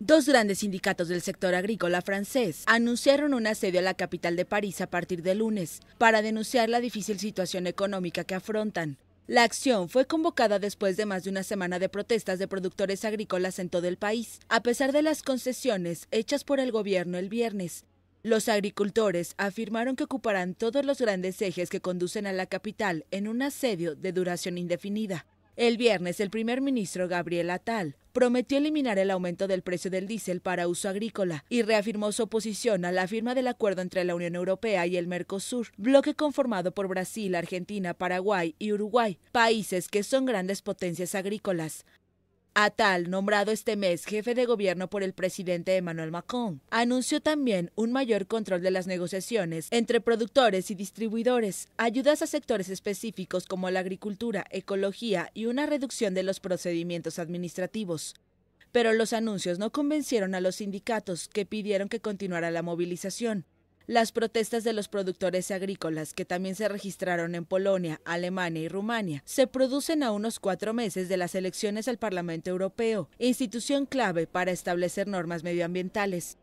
Dos grandes sindicatos del sector agrícola francés anunciaron un asedio a la capital de París a partir de lunes para denunciar la difícil situación económica que afrontan. La acción fue convocada después de más de una semana de protestas de productores agrícolas en todo el país, a pesar de las concesiones hechas por el gobierno el viernes. Los agricultores afirmaron que ocuparán todos los grandes ejes que conducen a la capital en un asedio de duración indefinida. El viernes, el primer ministro Gabriel Atal prometió eliminar el aumento del precio del diésel para uso agrícola y reafirmó su oposición a la firma del acuerdo entre la Unión Europea y el Mercosur, bloque conformado por Brasil, Argentina, Paraguay y Uruguay, países que son grandes potencias agrícolas. Atal, nombrado este mes jefe de gobierno por el presidente Emmanuel Macron, anunció también un mayor control de las negociaciones entre productores y distribuidores, ayudas a sectores específicos como la agricultura, ecología y una reducción de los procedimientos administrativos. Pero los anuncios no convencieron a los sindicatos que pidieron que continuara la movilización las protestas de los productores agrícolas que también se registraron en Polonia, Alemania y Rumania se producen a unos cuatro meses de las elecciones al Parlamento Europeo, institución clave para establecer normas medioambientales.